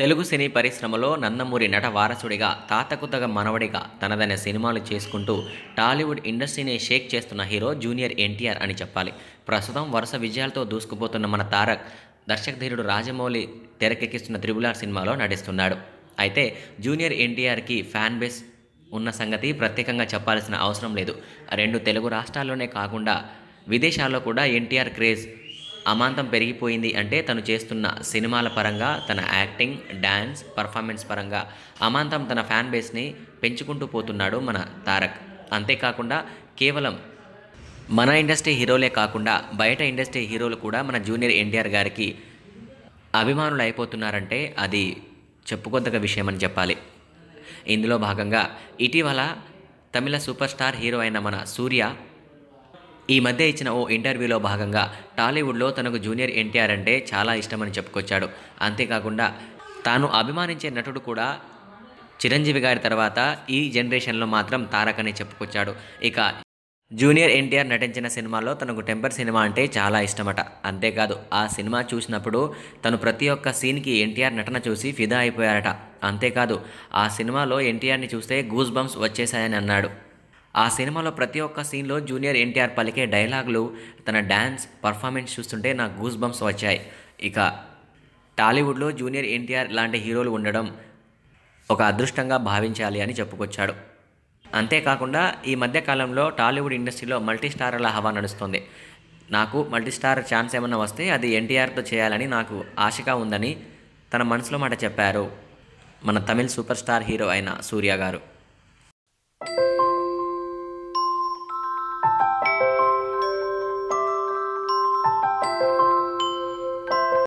తెలుగు సినీ పరిశ్రమలో నందమూరి నట వారసుడిగా తాతకుతగ మనవడిగా తనదైన సినిమాలు చేసుకుంటూ టాలీవుడ్ ఇండస్ట్రీని షేక్ చేస్తున్న హీరో జూనియర్ ఎన్టీఆర్ అని చెప్పాలి ప్రస్తుతం వరుస విజయాలతో దూసుకుపోతున్న మన తారక్ దర్శకధీరుడు రాజమౌళి తెరకెక్కిస్తున్న త్రిబులార్ సినిమాలో నటిస్తున్నాడు అయితే జూనియర్ ఎన్టీఆర్కి ఫ్యాన్ బేస్ ఉన్న సంగతి ప్రత్యేకంగా చెప్పాల్సిన అవసరం లేదు రెండు తెలుగు రాష్ట్రాల్లోనే కాకుండా విదేశాల్లో కూడా ఎన్టీఆర్ క్రేజ్ అమాంతం పెరిగిపోయింది అంటే తను చేస్తున్న సినిమాల పరంగా తన యాక్టింగ్ డ్యాన్స్ పర్ఫార్మెన్స్ పరంగా అమాంతం తన ఫ్యాన్ బేస్ని పెంచుకుంటూ పోతున్నాడు మన తారక్ అంతేకాకుండా కేవలం మన ఇండస్ట్రీ హీరోలే కాకుండా బయట ఇండస్ట్రీ హీరోలు కూడా మన జూనియర్ ఎన్టీఆర్ గారికి అభిమానులు అయిపోతున్నారంటే అది చెప్పుకొద్దగ విషయం అని చెప్పాలి ఇందులో భాగంగా ఇటీవల తమిళ సూపర్ స్టార్ హీరో అయిన మన సూర్య ఈ మధ్య ఇచ్చిన ఓ ఇంటర్వ్యూలో భాగంగా టాలీవుడ్లో తనకు జూనియర్ ఎన్టీఆర్ అంటే చాలా ఇష్టమని చెప్పుకొచ్చాడు అంతేకాకుండా తాను అభిమానించే నటుడు కూడా చిరంజీవి గారి తర్వాత ఈ జనరేషన్లో మాత్రం తారక్ అని చెప్పుకొచ్చాడు ఇక జూనియర్ ఎన్టీఆర్ నటించిన సినిమాలో తనకు టెంపర్ సినిమా అంటే చాలా ఇష్టమట అంతేకాదు ఆ సినిమా చూసినప్పుడు తను ప్రతి ఒక్క సీన్కి ఎన్టీఆర్ నటన చూసి ఫిదా అయిపోయారట అంతేకాదు ఆ సినిమాలో ఎన్టీఆర్ని చూస్తే గూస్ బంప్స్ వచ్చేసాయని అన్నాడు ఆ సినిమాలో ప్రతి ఒక్క సీన్లో జూనియర్ ఎన్టీఆర్ పలికే డైలాగులు తన డ్యాన్స్ పర్ఫార్మెన్స్ చూస్తుంటే నాకు గూస్ బంప్స్ వచ్చాయి ఇక టాలీవుడ్లో జూనియర్ ఎన్టీఆర్ లాంటి హీరోలు ఉండడం ఒక అదృష్టంగా భావించాలి అని చెప్పుకొచ్చాడు అంతేకాకుండా ఈ మధ్యకాలంలో టాలీవుడ్ ఇండస్ట్రీలో మల్టీస్టార్ల హవా నడుస్తుంది నాకు మల్టీస్టార్ ఛాన్స్ ఏమన్నా వస్తే అది ఎన్టీఆర్తో చేయాలని నాకు ఆశగా ఉందని తన మనసులో మాట చెప్పారు మన తమిళ్ సూపర్ స్టార్ హీరో అయిన సూర్య గారు